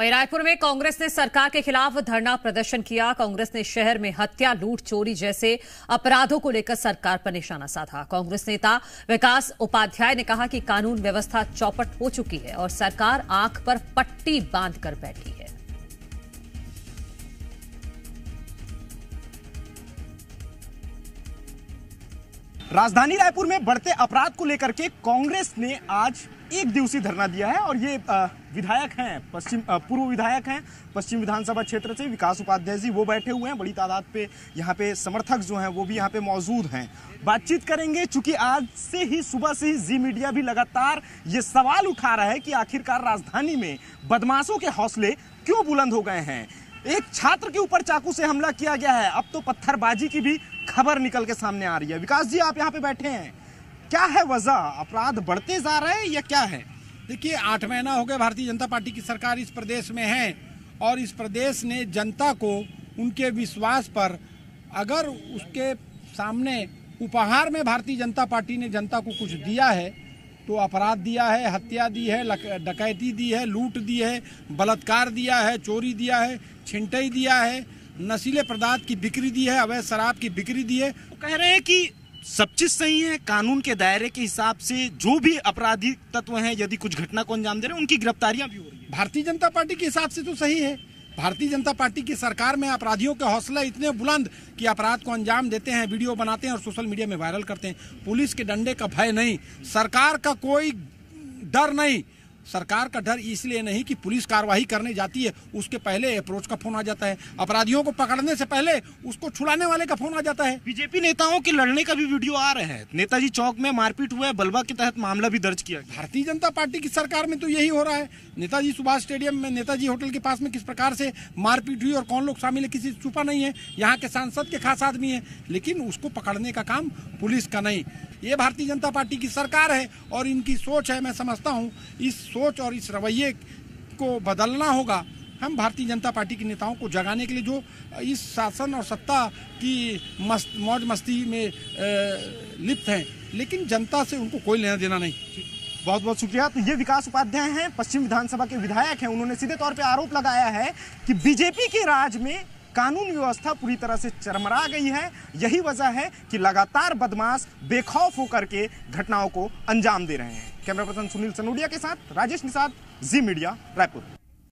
वहीं रायपुर में कांग्रेस ने सरकार के खिलाफ धरना प्रदर्शन किया कांग्रेस ने शहर में हत्या लूट चोरी जैसे अपराधों को लेकर सरकार पर निशाना साधा कांग्रेस नेता विकास उपाध्याय ने कहा कि कानून व्यवस्था चौपट हो चुकी है और सरकार आंख पर पट्टी बांध कर बैठी है राजधानी रायपुर में बढ़ते अपराध को लेकर के कांग्रेस ने आज एक दिवसीय धरना दिया है और ये विधायक हैं पश्चिम पूर्व विधायक हैं पश्चिम विधानसभा क्षेत्र से विकास उपाध्याय जी वो बैठे हुए हैं बड़ी तादाद पे यहाँ पे समर्थक जो हैं वो भी यहाँ पे मौजूद हैं बातचीत करेंगे चूंकि आज से ही सुबह से ही जी मीडिया भी लगातार ये सवाल उठा रहा है कि आखिरकार राजधानी में बदमाशों के हौसले क्यों बुलंद हो गए हैं एक छात्र के ऊपर चाकू से हमला किया गया है अब तो पत्थरबाजी की भी खबर निकल के सामने आ रही है विकास जी आप यहाँ पे बैठे हैं क्या है वजह अपराध बढ़ते जा रहे हैं या क्या है देखिए आठ महीना हो गए भारतीय जनता पार्टी की सरकार इस प्रदेश में है और इस प्रदेश ने जनता को उनके विश्वास पर अगर उसके सामने उपहार में भारतीय जनता पार्टी ने जनता को कुछ दिया है तो अपराध दिया है हत्या दी है डकैती दी है लूट दी है बलात्कार दिया है चोरी दिया है छिंटई दिया है नशीले पदार्थ की बिक्री दी है अवैध शराब की बिक्री दी है कह रहे हैं कि सब चीज सही है कानून के दायरे के हिसाब से जो भी अपराधी तत्व हैं यदि कुछ घटना को अंजाम दे रहे हैं उनकी गिरफ्तारियां भी हो रही है भारतीय जनता पार्टी के हिसाब से तो सही है भारतीय जनता पार्टी की सरकार में अपराधियों के हौसला इतने बुलंद कि अपराध को अंजाम देते हैं वीडियो बनाते हैं और सोशल मीडिया में वायरल करते हैं पुलिस के डंडे का भय नहीं सरकार का कोई डर नहीं सरकार का डर इसलिए नहीं कि पुलिस कार्रवाई करने जाती है उसके पहले अप्रोच का फोन आ जाता है अपराधियों को पकड़ने से पहले उसको छुड़ाने वाले का फोन आ जाता है बीजेपी नेताओं के लड़ने का भी वीडियो आ रहे हैं नेताजी चौक में मारपीट हुआ है बलवा के तहत मामला भी दर्ज किया भारतीय जनता पार्टी की सरकार में तो यही हो रहा है नेताजी सुभाष स्टेडियम में नेताजी होटल के पास में किस प्रकार से मारपीट हुई और कौन लोग शामिल है किसी छुपा नहीं है यहाँ के सांसद के खास आदमी है लेकिन उसको पकड़ने का काम पुलिस का नहीं ये भारतीय जनता पार्टी की सरकार है और इनकी सोच है मैं समझता हूँ इस सोच और इस रवैये को बदलना होगा हम भारतीय जनता पार्टी के नेताओं को जगाने के लिए जो इस शासन और सत्ता की मस्त मौज मस्ती में लिप्त हैं लेकिन जनता से उनको कोई लेना देना नहीं बहुत बहुत शुक्रिया तो ये विकास उपाध्याय हैं पश्चिम विधानसभा के विधायक हैं उन्होंने सीधे तौर पे आरोप लगाया है कि बीजेपी के राज में कानून व्यवस्था पूरी तरह से चरमरा गई है यही वजह है कि लगातार बदमाश बेखौफ होकर के घटनाओं को अंजाम दे रहे हैं कैमरा पर्सन सुनील सनोडिया के साथ राजेश निषाद जी मीडिया रायपुर